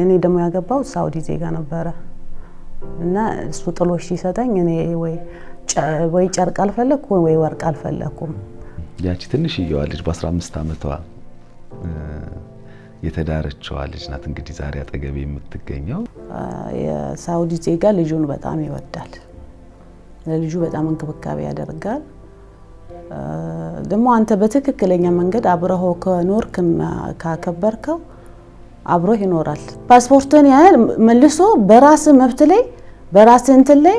እኔ ደግሞ ያገባው ሳውዲ ዜጋ ነበረ እና እሱ ጥሎሽ ሲሰጠኝ እኔ ወይ ጨርቅ አልፈለግኩም ወይ ወርቅ አልፈለግኩም። ያቺ ትንሽየዋ ልጅ በ15 ዓመቷ የተዳረችዋ ልጅ ናት እንግዲህ ዛሬ አጠገብ የምትገኘው። የሳውዲ ዜጋ ልጁን በጣም ይወዳል፣ ለልጁ በጣም እንክብካቤ ያደርጋል። ደግሞ አንተ በትክክለኛ መንገድ አብረኸው ከኖርክ ካከበርከው አብሮህ ይኖራል። ፓስፖርትን ያህል መልሶ በራስ መብት ላይ በራስ እንትን ላይ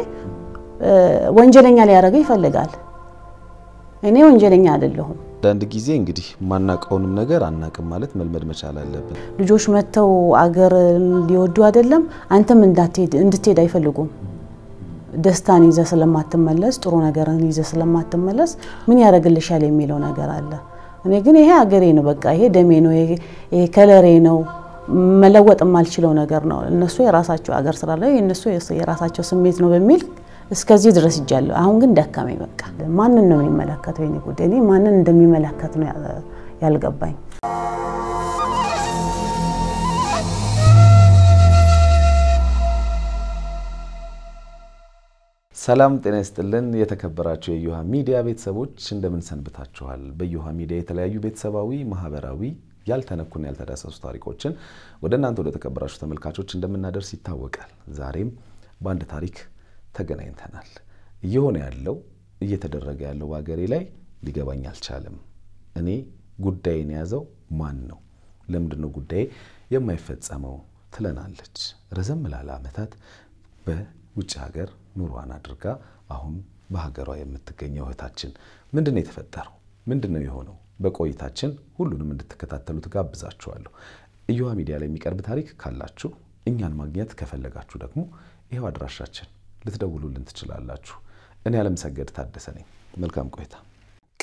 ወንጀለኛ ሊያደርገ ይፈልጋል። እኔ ወንጀለኛ አይደለሁም። አንዳንድ ጊዜ እንግዲህ ማናቀውንም ነገር አናቅም ማለት መልመድ መቻል አለብን። ልጆች መጥተው አገር ሊወዱ አይደለም አንተም እንድትሄድ አይፈልጉም። ደስታን ይዘ ስለማትመለስ ጥሩ ነገርን ይዘ ስለማትመለስ ምን ያደርግልሻል የሚለው ነገር አለ። እኔ ግን ይሄ አገሬ ነው፣ በቃ ይሄ ደሜ ነው፣ ይሄ ከለሬ ነው መለወጥ የማልችለው ነገር ነው። እነሱ የራሳቸው አገር ስራ ላይ እነሱ የራሳቸው ስሜት ነው በሚል እስከዚህ ድረስ እጃለሁ። አሁን ግን ደከመኝ። በቃ ማንን ነው የሚመለከተው የኔ ጉዳይ? እኔ ማንን እንደሚመለከት ነው ያልገባኝ። ሰላም ጤና ይስጥልን። የተከበራችሁ የእዮሃ ሚዲያ ቤተሰቦች እንደምን ሰንብታችኋል? በእዮሃ ሚዲያ የተለያዩ ቤተሰባዊ፣ ማህበራዊ ያልተነኩና ያልተዳሰሱ ታሪኮችን ወደ እናንተ ወደ ተከበራችሁ ተመልካቾች እንደምናደርስ ይታወቃል። ዛሬም በአንድ ታሪክ ተገናኝተናል። እየሆነ ያለው እየተደረገ ያለው በሀገሬ ላይ ሊገባኝ አልቻለም። እኔ ጉዳይን የያዘው ማን ነው? ለምንድነው ጉዳይ የማይፈጸመው? ትለናለች። ረዘም ላለ ዓመታት በውጭ ሀገር ኑሯን አድርጋ አሁን በሀገሯ የምትገኘው እህታችን ነው የተፈጠረው? ምንድነው የሆነው? በቆይታችን ሁሉንም እንድትከታተሉት ጋብዛችኋለሁ። እዮሃ ሚዲያ ላይ የሚቀርብ ታሪክ ካላችሁ እኛን ማግኘት ከፈለጋችሁ ደግሞ ይኸው አድራሻችን ልትደውሉልን ትችላላችሁ። እኔ አለምሰገድ ታደሰ ነኝ። መልካም ቆይታ።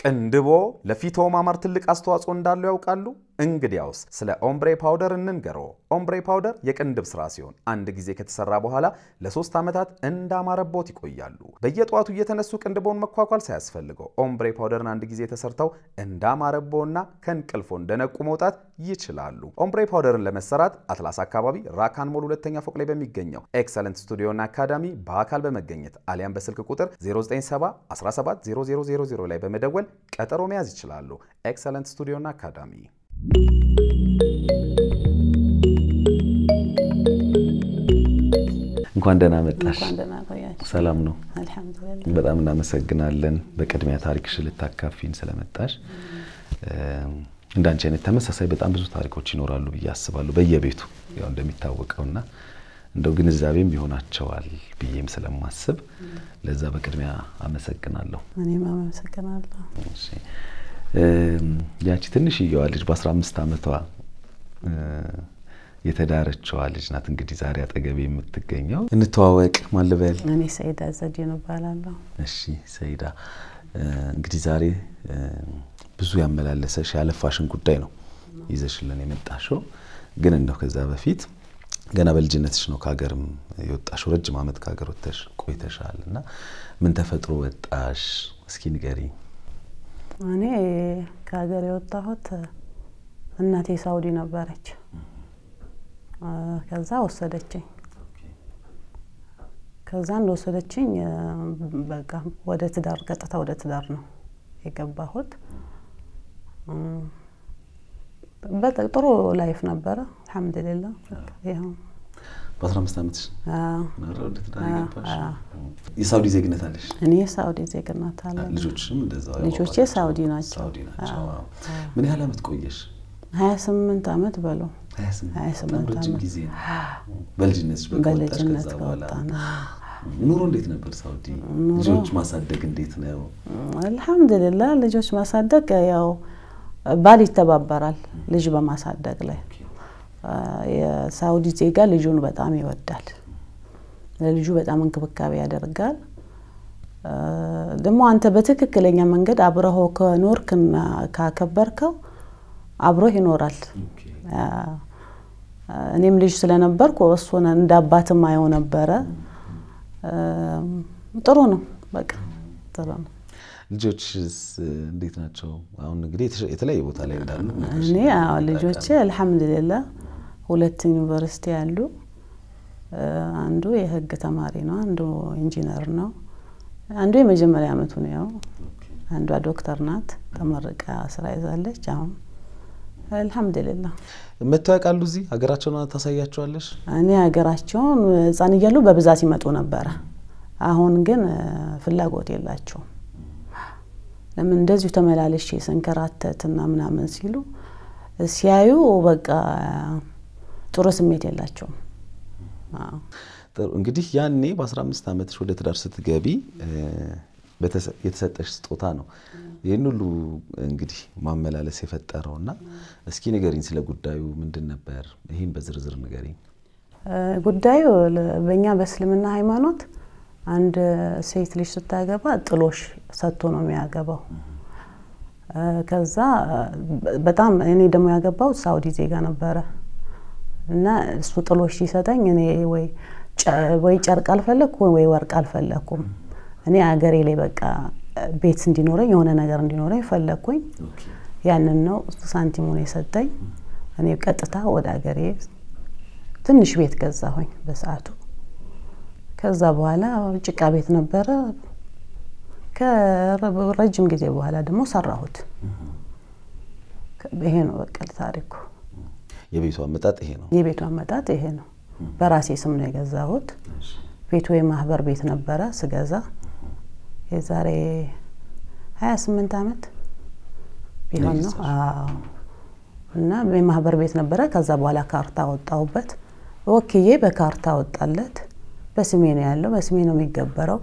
ቅንድቦ ለፊቶ ማማር ትልቅ አስተዋጽኦ እንዳለው ያውቃሉ? እንግዲያውስ ስለ ኦምብሬ ፓውደር እንንገረው። ኦምብሬ ፓውደር የቅንድብ ስራ ሲሆን አንድ ጊዜ ከተሰራ በኋላ ለሶስት ዓመታት እንዳማረቦት ይቆያሉ። በየጠዋቱ እየተነሱ ቅንድቦን መኳኳል ሳያስፈልገው ኦምብሬ ፓውደርን አንድ ጊዜ ተሰርተው እንዳማረቦና ከእንቅልፎ እንደነቁ መውጣት ይችላሉ። ኦምብሬ ፓውደርን ለመሰራት አትላስ አካባቢ ራካን ሞል ሁለተኛ ፎቅ ላይ በሚገኘው ኤክሰለንት ስቱዲዮና አካዳሚ በአካል በመገኘት አሊያም በስልክ ቁጥር 0971700000 ላይ በመደወል ቀጠሮ መያዝ ይችላሉ። ኤክሰለንት ስቱዲዮና አካዳሚ እንኳን ደህና መጣሽ። ሰላም ነው? በጣም እናመሰግናለን። በቅድሚያ ታሪክሽ ልታካፊን ስለመጣሽ። እንዳንቺ አይነት ተመሳሳይ በጣም ብዙ ታሪኮች ይኖራሉ ብዬ አስባለሁ በየቤቱ ያው ና እንደው ግንዛቤም ይሆናቸዋል ብዬም ስለማስብ ለዛ በቅድሚያ አመሰግናለሁ። እኔም አመሰግናለሁ። ያቺ ትንሽዬዋ ልጅ በ15 ዓመቷ የተዳረችዋ ልጅ ናት። እንግዲህ ዛሬ አጠገቤ የምትገኘው እንተዋወቅ። ማልበል እኔ ሰይዳ ዘዴ ነው እባላለሁ። እሺ ሰይዳ፣ እንግዲህ ዛሬ ብዙ ያመላለሰሽ ያለፋሽን ጉዳይ ነው ይዘሽልን የመጣሽው። ግን እንደው ከዛ በፊት ገና በልጅነትሽ ነው ከሀገርም የወጣሽው። ረጅም ዓመት ከሀገር ወጥተሽ ቆይተሻል እና ምን ተፈጥሮ ወጣሽ? እስኪ ንገሪኝ። እኔ ከሀገር የወጣሁት እናቴ ሳውዲ ነበረች። ከዛ ወሰደችኝ። ከዛ እንደወሰደችኝ በቃ ወደ ትዳር ቀጥታ ወደ ትዳር ነው የገባሁት። ጥሩ ላይፍ ነበረ። አልሐምዱሊላህ በ15 ዓመትሽ የሳውዲ ዜግነት አለሽ? እኔ የሳውዲ ዜግነት አለ። ልጆችም እንደዛው? ልጆቼ ሳውዲ ናቸው። ምን ያህል ዓመት ቆየሽ? 28 ዓመት በለው። 28 ረጅም ጊዜ ነው። በልጅነትሽ በልጅነት በኋላ ኑሮ እንዴት ነበር ሳውዲ? ልጆች ማሳደግ እንዴት ነው? አልሐምዱሊላህ ልጆች ማሳደግ ያው ባል ይተባበራል ልጅ በማሳደግ ላይ የሳውዲ ዜጋ ልጁን በጣም ይወዳል። ለልጁ በጣም እንክብካቤ ያደርጋል። ደግሞ አንተ በትክክለኛ መንገድ አብረሆ ከኖርክና ካከበርከው አብሮህ ይኖራል። እኔም ልጅ ስለነበርኩ እሱን እንደ አባትም አየው ነበረ። ጥሩ ነው፣ በቃ ጥሩ ነው። ልጆች እንዴት ናቸው? አሁን እንግዲህ የተለያየ ቦታ ላይ እንዳሉ እኔ ልጆቼ አልሐምዱሊላህ ሁለት ዩኒቨርሲቲ ያሉ አንዱ የህግ ተማሪ ነው፣ አንዱ ኢንጂነር ነው፣ አንዱ የመጀመሪያ አመቱ ነው። ያው አንዷ ዶክተር ናት፣ ተመርቃ ስራ ይዛለች። አሁን አልሐምዱሊላ የምታውቃሉ። እዚህ ሀገራቸውን ታሳያቸዋለች እኔ ሀገራቸውን ህፃን እያሉ በብዛት ይመጡ ነበረ። አሁን ግን ፍላጎት የላቸውም። ለምን እንደዚሁ ተመላለሽ ስንከራተትና ምናምን ሲሉ ሲያዩ በቃ ጥሩ ስሜት የላቸውም። ጥሩ እንግዲህ ያኔ በ15 ዓመት ወደ ትዳር ስትገቢ የተሰጠሽ ስጦታ ነው ይህን ሁሉ እንግዲህ ማመላለስ የፈጠረው እና እስኪ ንገሪኝ ስለ ጉዳዩ ምንድን ነበር? ይህን በዝርዝር ንገሪኝ። ጉዳዩ በእኛ በእስልምና ሃይማኖት አንድ ሴት ልጅ ስታገባ ጥሎሽ ሰጥቶ ነው የሚያገባው። ከዛ በጣም እኔ ደግሞ ያገባው ሳውዲ ዜጋ ነበረ። እና እሱ ጥሎሽ ሲሰጠኝ እኔ ወይ ወይ ጨርቅ አልፈለግኩም ወይ ወርቅ አልፈለግኩም። እኔ አገሬ ላይ በቃ ቤት እንዲኖረኝ የሆነ ነገር እንዲኖረኝ ፈለግኩኝ። ያንን ነው ሳንቲሙን የሰጠኝ። እኔ ቀጥታ ወደ አገሬ ትንሽ ቤት ገዛሁኝ በሰዓቱ። ከዛ በኋላ ጭቃ ቤት ነበረ። ከረጅም ጊዜ በኋላ ደግሞ ሰራሁት። ይሄ ነው በቃ ታሪኩ። የቤቱ አመጣጥ ይሄ ነው። የቤቱ አመጣጥ ይሄ ነው። በራሴ ስም ነው የገዛሁት። ቤቱ የማህበር ቤት ነበረ ስገዛ የዛሬ 28 አመት ቢሆን ነው እና የማህበር ቤት ነበረ። ከዛ በኋላ ካርታ ወጣሁበት ወክዬ በካርታ ወጣለት። በስሜ ነው ያለው፣ በስሜ ነው የሚገበረው።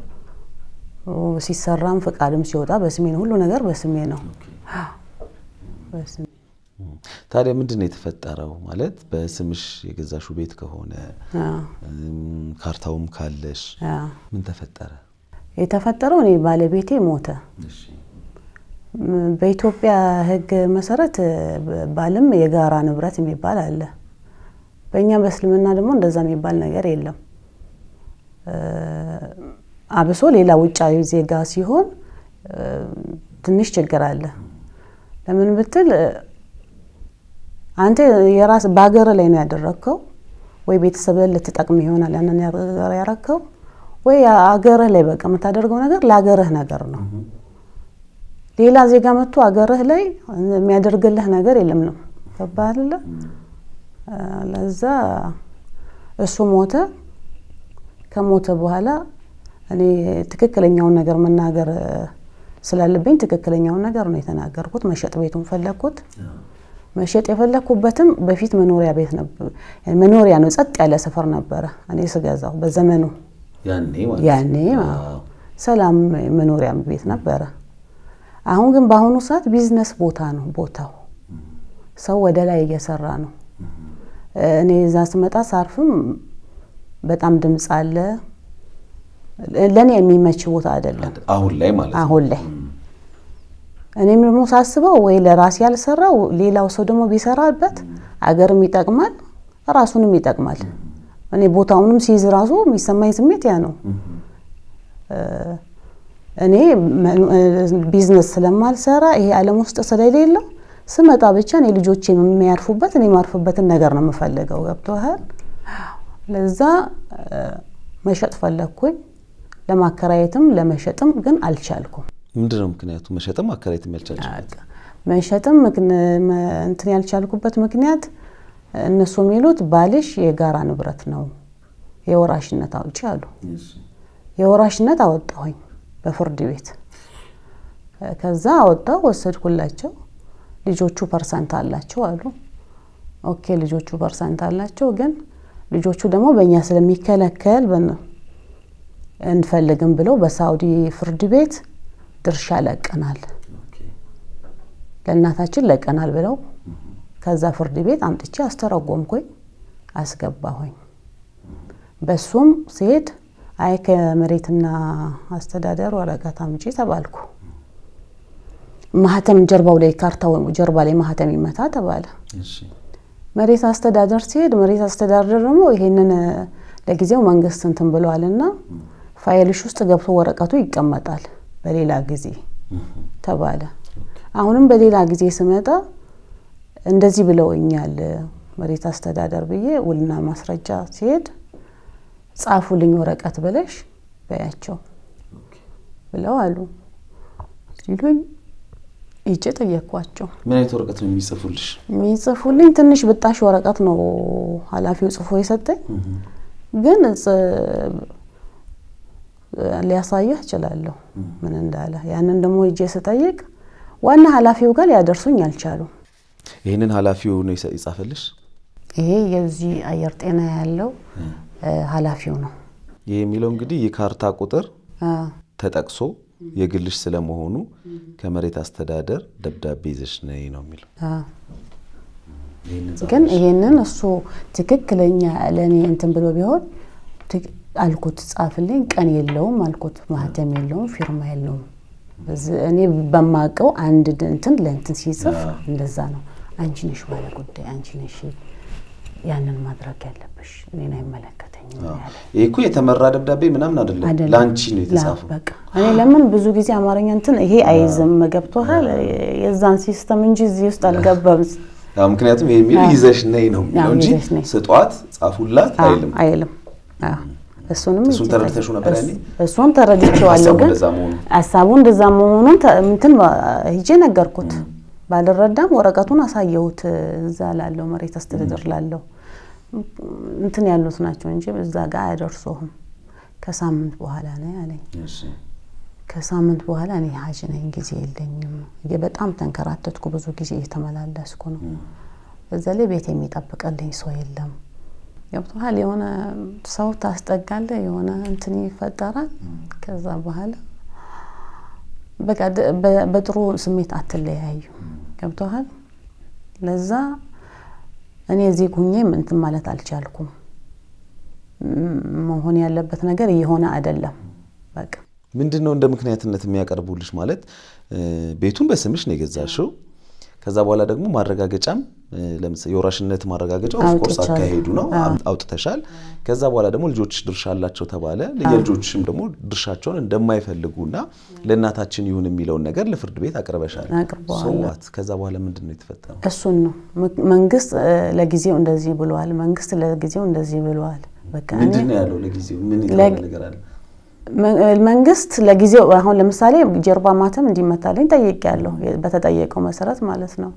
ሲሰራም ፍቃድም ሲወጣ በስሜ ነው፣ ሁሉ ነገር በስሜ ነው። ታዲያ ምንድን ነው የተፈጠረው? ማለት በስምሽ የገዛሹ ቤት ከሆነ ካርታውም ካለሽ ምን ተፈጠረ? የተፈጠረው እኔ ባለቤቴ ሞተ። በኢትዮጵያ ሕግ መሰረት ባልም የጋራ ንብረት የሚባል አለ። በእኛ በእስልምና ደግሞ እንደዛ የሚባል ነገር የለም። አብሶ ሌላ ውጫዊ ዜጋ ሲሆን ትንሽ ችግር አለ። ለምን ብትል አንተ የራስ በሀገር ላይ ነው ያደረግከው ወይ ቤተሰብ ልትጠቅም ይሆናል ያንን ያረከው ወይ አገርህ ላይ በቃ የምታደርገው ነገር ለአገርህ ነገር ነው። ሌላ ዜጋ መጥቶ አገርህ ላይ የሚያደርግልህ ነገር የለም ነው ተባለ። ለዛ እሱ ሞተ። ከሞተ በኋላ እኔ ትክክለኛውን ነገር መናገር ስላለብኝ ትክክለኛውን ነገር ነው የተናገርኩት። መሸጥ ቤቱን ፈለግኩት። መሸጥ የፈለኩበትም በፊት መኖሪያ ቤት ነበር፣ መኖሪያ ነው፣ ጸጥ ያለ ሰፈር ነበረ እኔ ስገዛው በዘመኑ ያኔ ሰላም መኖሪያ ቤት ነበረ። አሁን ግን በአሁኑ ሰዓት ቢዝነስ ቦታ ነው ቦታው። ሰው ወደ ላይ እየሰራ ነው። እኔ እዛ ስመጣ ሳርፍም በጣም ድምፅ አለ። ለእኔ የሚመች ቦታ አይደለም። አሁን ላይ ማለት አሁን ላይ እኔም ደግሞ ሳስበው ወይ ለራሴ ያልሰራው ሌላው ሰው ደግሞ ቢሰራበት አገርም ይጠቅማል፣ ራሱንም ይጠቅማል። እኔ ቦታውንም ሲይዝ ራሱ የሚሰማኝ ስሜት ያ ነው። እኔ ቢዝነስ ስለማልሰራ ይሄ ዓለም ውስጥ ስለሌለው ስመጣ ብቻ እኔ ልጆቼ የሚያርፉበት እኔ የማርፍበትን ነገር ነው የምፈልገው። ገብቶሃል? ለዛ መሸጥ ፈለግኩኝ። ለማከራየትም ለመሸጥም ግን አልቻልኩም። ምንድን ነው ምክንያቱ? መሸጥም አከራየትም ያልቻልችበት መሸጥም እንትን ያልቻልኩበት ምክንያት እነሱ የሚሉት ባልሽ የጋራ ንብረት ነው የወራሽነት አውጪ አሉ። የወራሽነት አወጣሁኝ በፍርድ ቤት። ከዛ አወጣው ወሰድኩላቸው። ልጆቹ ፐርሰንት አላቸው አሉ። ኦኬ ልጆቹ ፐርሰንት አላቸው፣ ግን ልጆቹ ደግሞ በእኛ ስለሚከለከል እንፈልግም ብለው በሳውዲ ፍርድ ቤት ድርሻ ለቀናል፣ ለእናታችን ለቀናል ብለው ከዛ ፍርድ ቤት አምጥቼ አስተረጎምኩኝ፣ አስገባሁኝ። በሱም ሲሄድ አይ ከመሬትና አስተዳደር ወረቀት አምጪ ተባልኩ። ማህተም ጀርባው ላይ ካርታ ጀርባ ላይ ማህተም ይመታ ተባለ። መሬት አስተዳደር ሲሄድ መሬት አስተዳደር ደግሞ ይሄንን ለጊዜው መንግስት እንትን ብለዋልና ፋይልሽ ውስጥ ገብቶ ወረቀቱ ይቀመጣል። በሌላ ጊዜ ተባለ። አሁንም በሌላ ጊዜ ስመጣ እንደዚህ ብለውኛል መሬት አስተዳደር ብዬ ውልና ማስረጃ ሲሄድ ጻፉልኝ ወረቀት ብለሽ በያቸው ብለው አሉ ሲሉኝ ይጭ ጠየኳቸው። ምን አይነት ወረቀት ነው የሚጽፉልሽ? የሚጽፉልኝ ትንሽ ብጣሽ ወረቀት ነው ኃላፊው ጽፎ የሰጠኝ ግን ሊያሳየህ እችላለሁ ምን እንዳለ። ያንን ደግሞ እጄ ስጠይቅ ዋና ኃላፊው ጋር ሊያደርሱኝ አልቻሉም። ይህንን ኃላፊው ነው ይጻፈልሽ? ይሄ የዚህ አየር ጤና ያለው ኃላፊው ነው። ይህ የሚለው እንግዲህ የካርታ ቁጥር ተጠቅሶ የግልሽ ስለመሆኑ ከመሬት አስተዳደር ደብዳቤ ይዘሽ ነይ ነው የሚለው። ግን ይሄንን እሱ ትክክለኛ ለእኔ እንትን ብሎ ቢሆን አልኩት ጻፍልኝ። ቀን የለውም አልኩት፣ ማህተም የለውም፣ ፊርማ የለውም። እኔ በማቀው አንድ እንትን ለእንትን ሲጽፍ እንደዛ ነው። አንቺ ነሽ ባለ ጉዳይ፣ አንቺ ነሽ ያንን ማድረግ ያለብሽ፣ እኔን አይመለከተኝም ያለ። እኮ የተመራ ደብዳቤ ምናምን አይደለም፣ ለአንቺ ነው የተጻፈው። በቃ እኔ ለምን ብዙ ጊዜ አማርኛ እንትን ይሄ አይዝም፣ ገብቶሃል? የዛን ሲስተም እንጂ እዚህ ውስጥ አልገባም። ምክንያቱም ይህ የሚል ይዘሽ ነይ ነው የሚለው እንጂ ስጧት ጻፉላት አይልም አይልም። እሱንም እሱን ተረድተሽው ነበር ያኔ? እሱን ተረድቼዋለሁ፣ ግን ሀሳቡ እንደዛ መሆኑን እንትን ሂጄ ነገርኩት። ባልረዳም ወረቀቱን አሳየሁት። እዛ ላለው መሬት አስተዳደር ላለው እንትን ያሉት ናቸው እንጂ እዛ ጋር አያደርሶህም። ከሳምንት በኋላ ነው ያለኝ። ከሳምንት በኋላ እኔ ሀጅ ነኝ፣ ጊዜ የለኝም። በጣም ተንከራተትኩ። ብዙ ጊዜ እየተመላለስኩ ነው። እዛ ላይ ቤት የሚጠብቅልኝ ሰው የለም። ገብቶሃል? የሆነ ሰው ታስጠጋለ፣ የሆነ እንትን ይፈጠራል። ከዛ በኋላ በቃ በጥሩ ስሜት አትለያዩ። ገብቶሃል? ለዛ እኔ እዚህ ጉኜ እንትን ማለት አልቻልኩም። መሆን ያለበት ነገር እየሆነ አይደለም። በቃ ምንድን ነው እንደ ምክንያትነት የሚያቀርቡልሽ? ማለት ቤቱን በስምሽ ነው የገዛሽው ከዛ በኋላ ደግሞ ማረጋገጫም የወራሽነት ማረጋገጫ ኦፍኮርስ አካሄዱ ነው አውጥተሻል። ከዛ በኋላ ደግሞ ልጆች ድርሻ አላቸው ተባለ። የልጆችም ደግሞ ድርሻቸውን እንደማይፈልጉና ለእናታችን ይሁን የሚለውን ነገር ለፍርድ ቤት አቅርበሻል። ሰዋት ከዛ በኋላ ምንድን ነው የተፈጠረው? እሱን ነው መንግስት ለጊዜው እንደዚህ ብሏል። መንግስት ለጊዜው እንደዚህ ብሏል። በቃ ምንድን ነው ያለው? ለጊዜው ምን ነገር አለ? መንግስት ለጊዜው አሁን ለምሳሌ ጀርባ ማተም እንዲመታልኝ ጠይቄያለሁ፣ በተጠየቀው መሰረት ማለት ነው።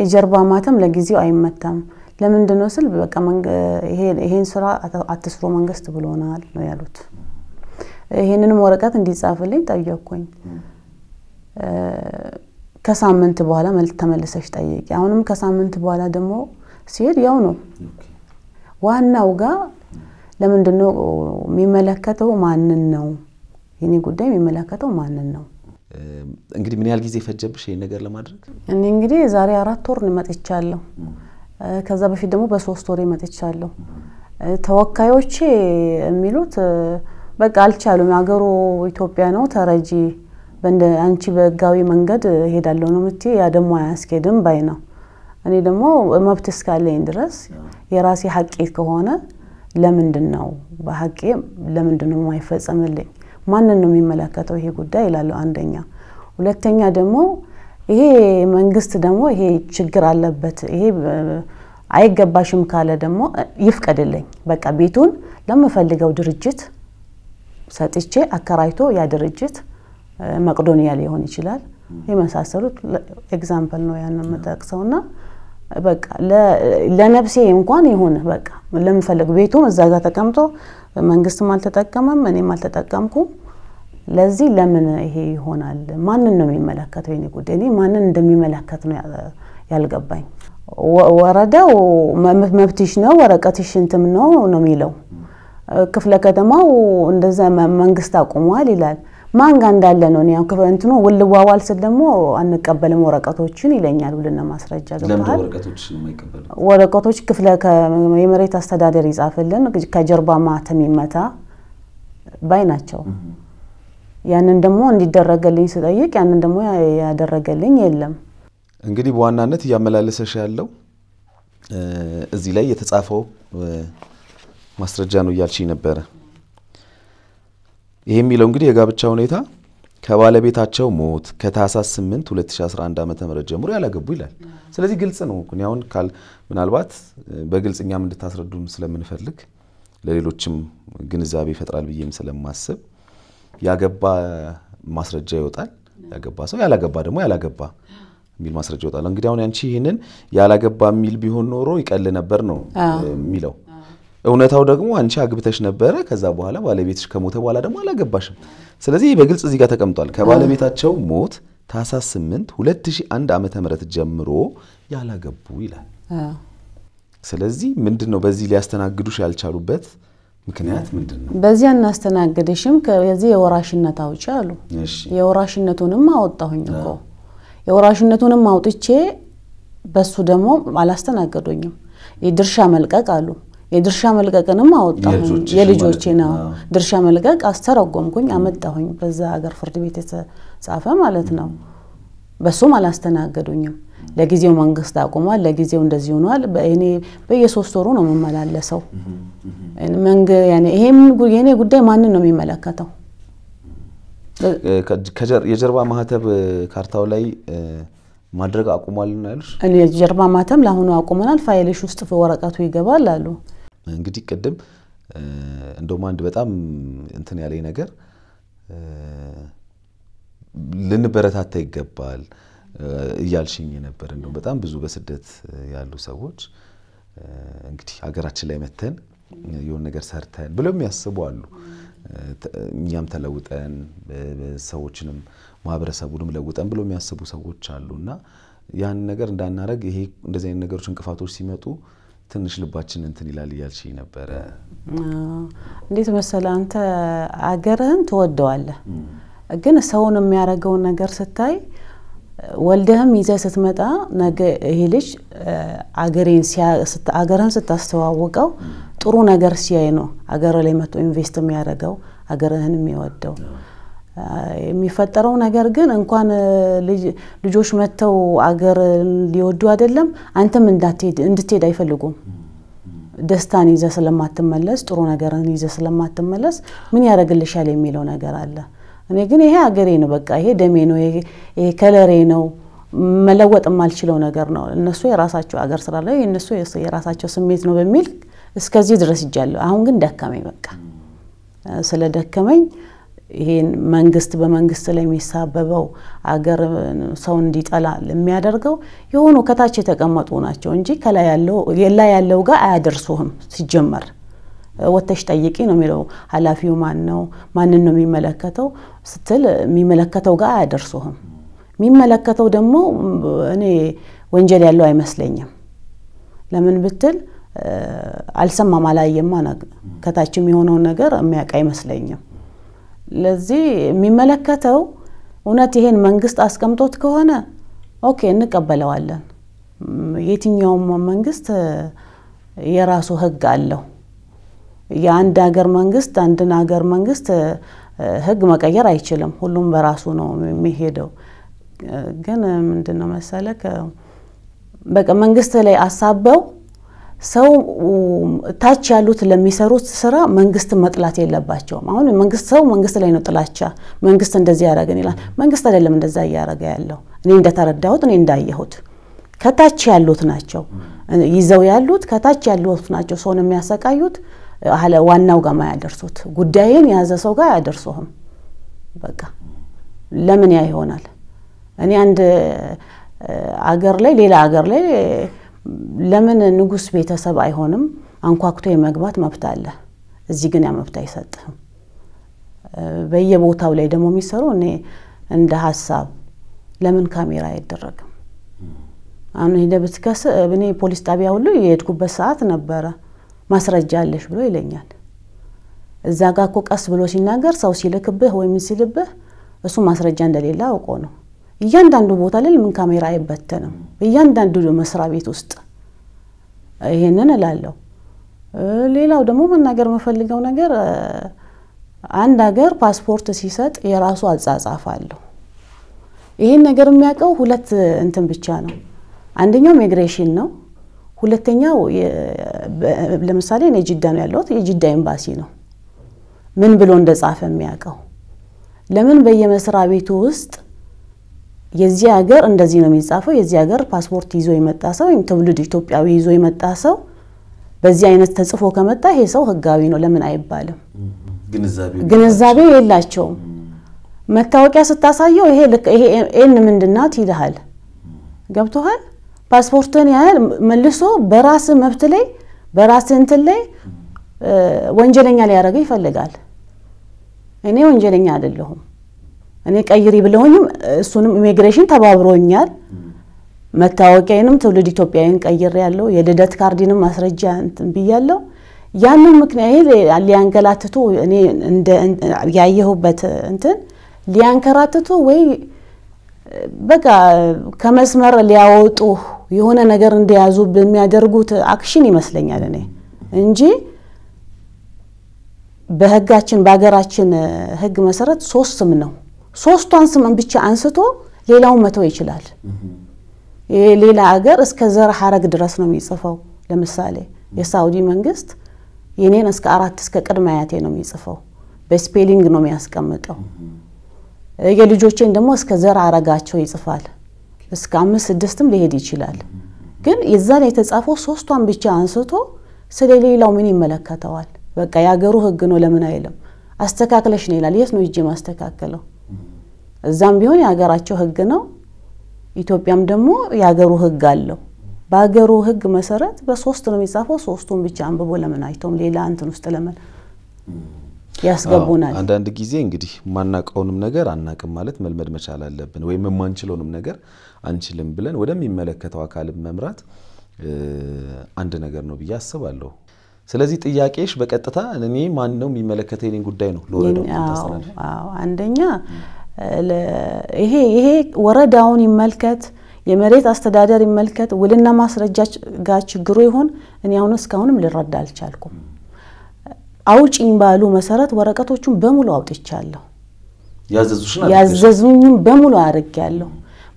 የጀርባ ማተም ለጊዜው አይመታም። ለምንድን ነው ስል በቃ ይሄን ስራ አትስሮ መንግስት ብሎናል ነው ያሉት። ይሄንንም ወረቀት እንዲጻፍልኝ ጠየቅኩኝ። ከሳምንት በኋላ ተመልሰሽ ጠይቂ። አሁንም ከሳምንት በኋላ ደግሞ ሲሄድ ያው ነው ዋናው ጋር ለምንድን ነው የሚመለከተው? ማንን ነው የኔ ጉዳይ የሚመለከተው? ማንን ነው? እንግዲህ ምን ያህል ጊዜ ፈጀብሽ ይህን ነገር ለማድረግ? እኔ እንግዲህ ዛሬ አራት ወር መጥቻለሁ። ከዛ በፊት ደግሞ በሶስት ወር መጥቻለሁ። ተወካዮቼ የሚሉት በቃ አልቻሉም፣ ሀገሩ ኢትዮጵያ ነው፣ ተረጂ አንቺ በህጋዊ መንገድ ሄዳለሁ ነው ምት ያ ደግሞ አያስኬድም ባይ ነው። እኔ ደግሞ መብት እስካለኝ ድረስ የራሴ ሀቄ ከሆነ ለምንድን ነው በሀቄ ለምንድን ነው የማይፈጸምልኝ? ማንን ነው የሚመለከተው ይሄ ጉዳይ ይላለሁ። አንደኛ። ሁለተኛ ደግሞ ይሄ መንግስት ደግሞ ይሄ ችግር አለበት ይሄ አይገባሽም ካለ ደግሞ ይፍቀድልኝ፣ በቃ ቤቱን ለምፈልገው ድርጅት ሰጥቼ አከራይቶ ያ ድርጅት መቅዶኒያ ሊሆን ይችላል የመሳሰሉት ኤግዛምፕል ነው ያንን የምጠቅሰውና በቃ ለነፍሴ እንኳን የሆነ በቃ ለምፈልግ ቤቱም እዛ ጋር ተቀምጦ መንግስትም አልተጠቀመም እኔም አልተጠቀምኩም። ለዚህ ለምን ይሄ ይሆናል? ማንን ነው የሚመለከተው? የኔ ጉዳይ እኔ ማንን እንደሚመለከት ነው ያልገባኝ። ወረዳው መብትሽ ነው ወረቀትሽ እንትም ነው ነው የሚለው። ክፍለ ከተማው እንደዛ መንግስት አቁሟል ይላል። ማን ጋር እንዳለ ነው። ያው እንትኑ ውልዋዋል ስል ደግሞ አንቀበልም ወረቀቶችን ይለኛል ውልና ማስረጃ ወረቀቶች ክፍለ የመሬት አስተዳደር ይጻፍልን ከጀርባ ማተም ይመታ ባይ ናቸው። ያንን ደግሞ እንዲደረገልኝ ስጠይቅ ያንን ደግሞ ያደረገልኝ የለም። እንግዲህ በዋናነት እያመላለሰሽ ያለው እዚህ ላይ የተጻፈው ማስረጃ ነው እያልሽኝ ነበረ። ይህ የሚለው እንግዲህ የጋብቻ ሁኔታ ከባለቤታቸው ሞት ከታህሳስ 8 2011 ዓ ም ጀምሮ ያላገቡ ይላል። ስለዚህ ግልጽ ነው። አሁን ካል ምናልባት እኛም እንድታስረዱም ስለምንፈልግ ለሌሎችም ግንዛቤ ይፈጥራል ብዬም ስለማስብ ያገባ ማስረጃ ይወጣል። ያገባ ሰው፣ ያላገባ ደግሞ ያላገባ የሚል ማስረጃ ይወጣል። እንግዲህ አሁን ያንቺ ይህንን ያላገባ የሚል ቢሆን ኖሮ ይቀል ነበር ነው የሚለው እውነታው ደግሞ አንቺ አግብተሽ ነበረ። ከዛ በኋላ ባለቤትሽ ከሞተ በኋላ ደግሞ አላገባሽም። ስለዚህ በግልጽ እዚህ ጋር ተቀምጧል። ከባለቤታቸው ሞት ታህሳስ 8 2001 ዓ ምህረት ጀምሮ ያላገቡ ይላል። ስለዚህ ምንድን ነው በዚህ ሊያስተናግዱሽ ያልቻሉበት ምክንያት ምንድን ነው? በዚህ እናስተናግድሽም ከዚህ የወራሽነት አውጪ አሉ። የወራሽነቱንም አወጣሁኝ እኮ የወራሽነቱንም አውጥቼ በሱ ደግሞ አላስተናገዱኝም። የድርሻ መልቀቅ አሉ የድርሻ መልቀቅንም አወጣሁ። የልጆቼ ነው ድርሻ መልቀቅ አስተረጎምኩኝ፣ አመጣሁኝ። በዛ ሀገር ፍርድ ቤት የተጻፈ ማለት ነው። በሱም አላስተናገዱኝም። ለጊዜው መንግስት አቁሟል፣ ለጊዜው እንደዚህ ሆኗል። እኔ በየሶስት ወሩ ነው የምመላለሰው። ይሄም የእኔ ጉዳይ ማንን ነው የሚመለከተው? የጀርባ ማህተብ ካርታው ላይ ማድረግ አቁሟል ነው ያሉሽ? የጀርባ ማህተም ለአሁኑ አቁመናል፣ ፋይልሽ ውስጥ ወረቀቱ ይገባል አሉ። እንግዲህ ቅድም እንደውም አንድ በጣም እንትን ያለኝ ነገር ልንበረታታ ይገባል እያልሽኝ ነበር። እንደውም በጣም ብዙ በስደት ያሉ ሰዎች እንግዲህ ሀገራችን ላይ መተን የሆን ነገር ሰርተን ብለው የሚያስቡ አሉ። እኛም ተለውጠን ሰዎችንም ማህበረሰቡንም ለውጠን ብለው የሚያስቡ ሰዎች አሉ እና ያን ነገር እንዳናረግ ይሄ እንደዚህ አይነት ነገሮች እንቅፋቶች ሲመጡ ትንሽ ልባችን እንትን ይላል እያልሽ ነበረ። እንዴት መሰለ አንተ አገርህን ትወደዋለህ፣ ግን ሰውን የሚያደርገውን ነገር ስታይ ወልደህም ይዘህ ስትመጣ ነገ ይሄ ልጅ አገርህን ስታስተዋውቀው ጥሩ ነገር ሲያይ ነው አገር ላይ መጥቶ ኢንቨስት የሚያደርገው አገርህን የሚወደው። የሚፈጠረው ነገር ግን እንኳን ልጆች መጥተው አገር ሊወዱ አይደለም፣ አንተም እንድትሄድ አይፈልጉም። ደስታን ይዘ ስለማትመለስ ጥሩ ነገርን ይዘ ስለማትመለስ ምን ያደርግልሻል የሚለው ነገር አለ። እኔ ግን ይሄ አገሬ ነው፣ በቃ ይሄ ደሜ ነው፣ ይሄ ከለሬ ነው፣ መለወጥ የማልችለው ነገር ነው። እነሱ የራሳቸው አገር ስላለ እነሱ የራሳቸው ስሜት ነው በሚል እስከዚህ ድረስ እጃለሁ። አሁን ግን ደከመኝ፣ በቃ ስለደከመኝ ይሄን መንግስት በመንግስት ላይ የሚሳበበው አገር ሰው እንዲጠላ የሚያደርገው የሆኑ ከታች የተቀመጡ ናቸው እንጂ ከላይ ያለው ላይ ያለው ጋር አያደርሱህም። ሲጀመር ወተሽ ጠይቂ ነው የሚለው። ኃላፊው ማን ነው? ማንን ነው የሚመለከተው ስትል የሚመለከተው ጋር አያደርሱህም። የሚመለከተው ደግሞ እኔ ወንጀል ያለው አይመስለኝም። ለምን ብትል አልሰማም አላየማ። ከታችም የሆነውን ነገር የሚያውቅ አይመስለኝም። ለዚህ የሚመለከተው እውነት ይሄን መንግስት አስቀምጦት ከሆነ ኦኬ እንቀበለዋለን። የትኛውም መንግስት የራሱ ህግ አለው። የአንድ ሀገር መንግስት አንድን ሀገር መንግስት ህግ መቀየር አይችልም። ሁሉም በራሱ ነው የሚሄደው። ግን ምንድን ነው መሰለህ በቃ መንግስት ላይ አሳበው ሰው ታች ያሉት ለሚሰሩት ስራ መንግስት መጥላት የለባቸውም። አሁን መንግስት ሰው መንግስት ላይ ነው ጥላቻ፣ መንግስት እንደዚህ ያደረግን ይላል። መንግስት አይደለም እንደዛ እያደረገ ያለው እኔ እንደተረዳሁት እኔ እንዳየሁት ከታች ያሉት ናቸው ይዘው ያሉት ከታች ያሉት ናቸው ሰውን የሚያሰቃዩት ዋናው ጋማ ያደርሱት ጉዳይን የያዘ ሰው ጋር አያደርሱህም። በቃ ለምን ያ ይሆናል? እኔ አንድ አገር ላይ ሌላ አገር ላይ ለምን ንጉስ ቤተሰብ አይሆንም? አንኳኩቶ የመግባት መብት አለ። እዚህ ግን ያ መብት አይሰጥህም። በየቦታው ላይ ደግሞ የሚሰሩ እኔ እንደ ሀሳብ ለምን ካሜራ አይደረግም? አሁን ሄደ ብትከስ እኔ ፖሊስ ጣቢያ ሁሉ የሄድኩበት ሰዓት ነበረ። ማስረጃ አለሽ ብሎ ይለኛል። እዛ ጋ እኮ ቀስ ብሎ ሲናገር ሰው ሲልክብህ ወይም ሲልብህ እሱ ማስረጃ እንደሌለ አውቆ ነው። እያንዳንዱ ቦታ ላይ ለምን ካሜራ አይበተንም? እያንዳንዱ መስሪያ ቤት ውስጥ ይህንን እላለሁ። ሌላው ደግሞ መናገር የምፈልገው ነገር አንድ ሀገር ፓስፖርት ሲሰጥ የራሱ አጻጻፍ አለው። ይህን ነገር የሚያውቀው ሁለት እንትን ብቻ ነው። አንደኛው ሚግሬሽን ነው። ሁለተኛው ለምሳሌ እኔ ጅዳ ነው ያለሁት፣ የጅዳ ኤምባሲ ነው ምን ብሎ እንደጻፈ የሚያውቀው። ለምን በየመስሪያ ቤቱ ውስጥ የዚህ ሀገር እንደዚህ ነው የሚጻፈው፣ የዚህ ሀገር ፓስፖርት ይዞ የመጣ ሰው ወይም ትውልድ ኢትዮጵያዊ ይዞ የመጣ ሰው በዚህ አይነት ተጽፎ ከመጣ ይሄ ሰው ህጋዊ ነው ለምን አይባልም? ግንዛቤ የላቸውም። መታወቂያ ስታሳየው ይሄ ኤን ምንድናት ይልሃል። ገብቶሃል? ፓስፖርትን ያህል መልሶ በራስ መብት ላይ በራስ እንትን ላይ ወንጀለኛ ሊያደርገ ይፈልጋል። እኔ ወንጀለኛ አይደለሁም። እኔ ቀይሪ ብለውኝም እሱንም ኢሚግሬሽን ተባብሮኛል። መታወቂያዬንም ትውልድ ኢትዮጵያዊን ቀይር ያለው የልደት ካርዲንም ማስረጃ እንትን ብያለው። ያንን ምክንያት ሊያንገላትቱ እኔ ያየሁበት እንትን ሊያንከራትቱ ወይ በቃ ከመስመር ሊያወጡ የሆነ ነገር እንደያዙ በሚያደርጉት አክሽን ይመስለኛል እኔ እንጂ በህጋችን በሀገራችን ህግ መሰረት ሶስትም ነው ሶስቷን ስምን ብቻ አንስቶ ሌላውን መተው ይችላል። ሌላ ሀገር እስከ ዘር ሀረግ ድረስ ነው የሚጽፈው። ለምሳሌ የሳውዲ መንግስት የኔን እስከ አራት እስከ ቅድመ አያቴ ነው የሚጽፈው፣ በስፔሊንግ ነው የሚያስቀምጠው። የልጆቼን ደግሞ እስከ ዘር አረጋቸው ይጽፋል። እስከ አምስት ስድስትም ሊሄድ ይችላል። ግን የዛ ላይ የተጻፈው ሶስቷን ብቻ አንስቶ ስለ ሌላው ምን ይመለከተዋል? በቃ የሀገሩ ህግ ነው ለምን አይልም። አስተካክለሽ ነው ይላል። የት ነው እጄ ማስተካከለው? እዛም ቢሆን የሀገራቸው ህግ ነው። ኢትዮጵያም ደግሞ የሀገሩ ህግ አለው። በሀገሩ ህግ መሰረት በሶስት ነው የሚጻፈው። ሶስቱን ብቻ አንብቦ ለምን አይተውም? ሌላ እንትን ውስጥ ለምን ያስገቡናል? አንዳንድ ጊዜ እንግዲህ ማናቀውንም ነገር አናቅም ማለት መልመድ መቻል አለብን፣ ወይም የማንችለውንም ነገር አንችልም ብለን ወደሚመለከተው አካልም መምራት አንድ ነገር ነው ብዬ አስባለሁ። ስለዚህ ጥያቄሽ በቀጥታ እኔ ማን ነው የሚመለከተኝ ጉዳይ ነው ለወረዳው አንደኛ ይሄ ይሄ ወረዳውን ይመልከት፣ የመሬት አስተዳደር ይመልከት፣ ውልና ማስረጃ ጋር ችግሩ ይሆን እኔ አሁን እስካሁንም ልረዳ አልቻልኩም። አውጪኝ ባሉ መሰረት ወረቀቶቹን በሙሉ አውጥቻለሁ። ያዘዙኝም በሙሉ አድርጌያለሁ።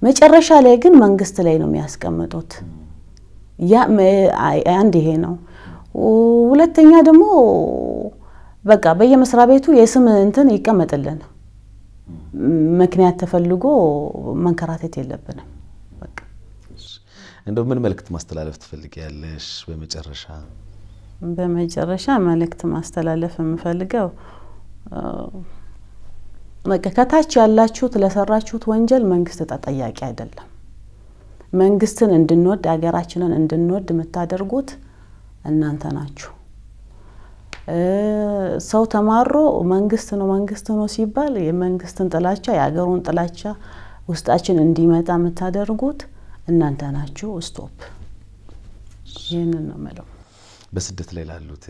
መጨረሻ ላይ ግን መንግስት ላይ ነው የሚያስቀምጡት። አንድ ይሄ ነው። ሁለተኛ ደግሞ በቃ በየመስሪያ ቤቱ የስም እንትን ይቀመጥልን ምክንያት ተፈልጎ መንከራተት የለብንም። እንደው ምን መልእክት ማስተላለፍ ትፈልጊያለሽ? በመጨረሻ በመጨረሻ መልእክት ማስተላለፍ የምፈልገው በቃ ከታች ያላችሁት ለሰራችሁት ወንጀል መንግስት ተጠያቂ አይደለም። መንግስትን እንድንወድ ሀገራችንን እንድንወድ የምታደርጉት እናንተ ናችሁ። ሰው ተማሮ መንግስት ነው መንግስት ነው ሲባል የመንግስትን ጥላቻ የሀገሩን ጥላቻ ውስጣችን እንዲመጣ የምታደርጉት እናንተ ናችሁ። ስቶፕ። ይህንን ነው የምለው። በስደት ላይ ላሉት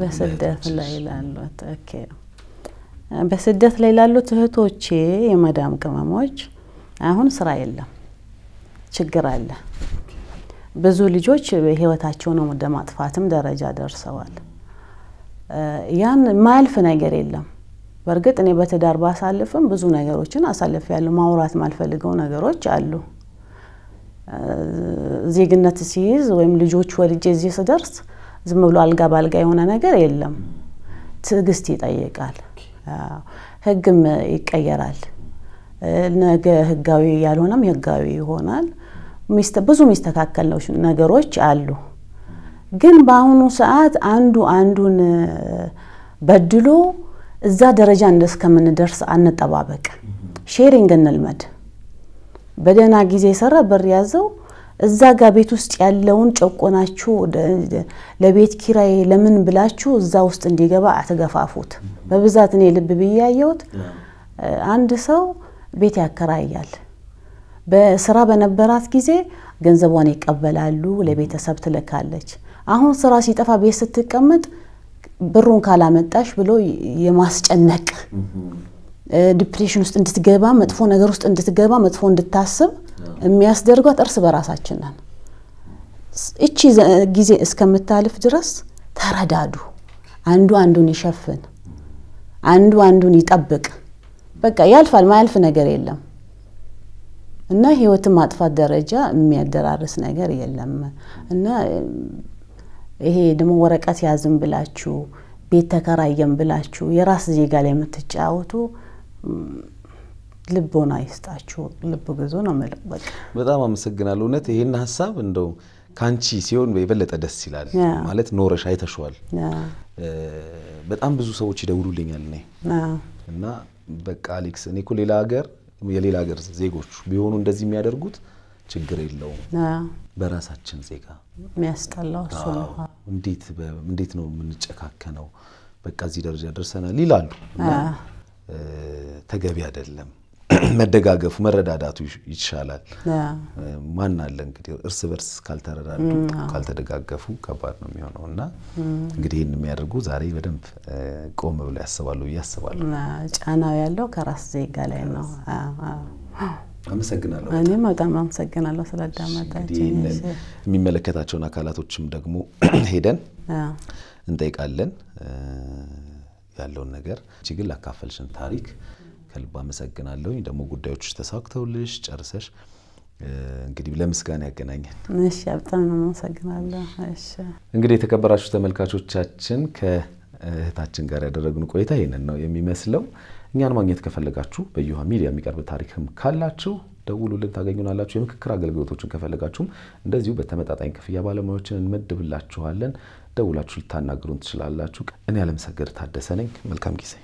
በስደት ላይ ላሉት ኦኬ በስደት ላይ ላሉት እህቶቼ የመዳም ቅመሞች አሁን ስራ የለም፣ ችግር አለ። ብዙ ልጆች ህይወታቸውን ወደ ማጥፋትም ደረጃ ደርሰዋል። ያን የማያልፍ ነገር የለም። በእርግጥ እኔ በትዳር ባሳልፍም ብዙ ነገሮችን አሳልፍ ያሉ ማውራት ማልፈልገው ነገሮች አሉ። ዜግነት ሲይዝ ወይም ልጆች ወልጄ እዚህ ስደርስ ዝም ብሎ አልጋ ባልጋ የሆነ ነገር የለም። ትዕግስት ይጠይቃል። ህግም ይቀየራል። ነገ ህጋዊ ያልሆነም ህጋዊ ይሆናል። ብዙ የሚስተካከል ነገሮች አሉ። ግን በአሁኑ ሰዓት አንዱ አንዱን በድሎ እዛ ደረጃ እንደስከምንደርስ አንጠባበቅ። ሼሪንግ እንልመድ። በደህና ጊዜ የሰራ በር ያዘው። እዛ ጋ ቤት ውስጥ ያለውን ጨቆናችሁ ለቤት ኪራይ ለምን ብላችሁ እዛ ውስጥ እንዲገባ አትገፋፉት። በብዛት እኔ ልብ ብዬ ያየሁት አንድ ሰው ቤት ያከራያል። በስራ በነበራት ጊዜ ገንዘቧን ይቀበላሉ፣ ለቤተሰብ ትልካለች። አሁን ስራ ሲጠፋ ቤት ስትቀመጥ ብሩን ካላመጣሽ ብሎ የማስጨነቅ ዲፕሬሽን ውስጥ እንድትገባ መጥፎ ነገር ውስጥ እንድትገባ መጥፎ እንድታስብ የሚያስደርጓት እርስ በራሳችን ነን። እቺ ጊዜ እስከምታልፍ ድረስ ተረዳዱ። አንዱ አንዱን ይሸፍን፣ አንዱ አንዱን ይጠብቅ። በቃ ያልፋል፣ ማያልፍ ነገር የለም እና ህይወትን ማጥፋት ደረጃ የሚያደራርስ ነገር የለም እና ይሄ ደግሞ ወረቀት ያዝም ብላችሁ ቤት ተከራየም ብላችሁ የራስ ዜጋ ላይ የምትጫወቱ ልቦና ይስጣችሁ። ልብ ግዙ ነው የምለው። በቃ በጣም አመሰግናለሁ። እውነት ይህን ሀሳብ እንደው ከአንቺ ሲሆን የበለጠ ደስ ይላል። ማለት ኖረሽ አይተሸዋል። በጣም ብዙ ሰዎች ይደውሉልኛል እኔ እና በቃ አሌክስ፣ እኔ እኮ ሌላ ሀገር የሌላ ሀገር ዜጎች ቢሆኑ እንደዚህ የሚያደርጉት ችግር የለውም። በራሳችን ዜጋ የሚያስጠላው እሱ ነው። እንዴት ነው የምንጨካከነው? በቃ እዚህ ደረጃ ደርሰናል ይላሉ። ተገቢ አይደለም። መደጋገፉ መረዳዳቱ ይሻላል። ማን አለ እንግዲህ እርስ በርስ ካልተረዳዱ ካልተደጋገፉ ከባድ ነው የሚሆነው እና እንግዲህ ይህን የሚያደርጉ ዛሬ በደንብ ቆም ብለው ያስባሉ ብዬ አስባለሁ። ጫናው ያለው ከራስ ዜጋ ላይ ነው። አመሰግናለሁ። እኔም በጣም አመሰግናለሁ ስላዳመጣችን። የሚመለከታቸውን አካላቶችም ደግሞ ሄደን እንጠይቃለን ያለውን ነገር። አንቺ ግን ላካፈልሽን ታሪክ ከልብ አመሰግናለሁኝ። ደግሞ ጉዳዮች ተሳክተውልሽ ጨርሰሽ እንግዲህ ለምስጋና ያገናኛል። እሺ፣ በጣም አመሰግናለሁ። እሺ፣ እንግዲህ የተከበራችሁ ተመልካቾቻችን ከእህታችን ጋር ያደረግን ቆይታ ይህንን ነው የሚመስለው። እኛን ማግኘት ከፈለጋችሁ በእዮሃ ሚዲያ የሚቀርብ ታሪክም ካላችሁ ደውሉልን፣ ታገኙናላችሁ። የምክክር አገልግሎቶችን ከፈለጋችሁም እንደዚሁ በተመጣጣኝ ክፍያ ባለሙያዎችን እንመድብላችኋለን። ደውላችሁ ልታናግሩን ትችላላችሁ። እኔ ያለምሰገድ ታደሰ ነኝ። መልካም ጊዜ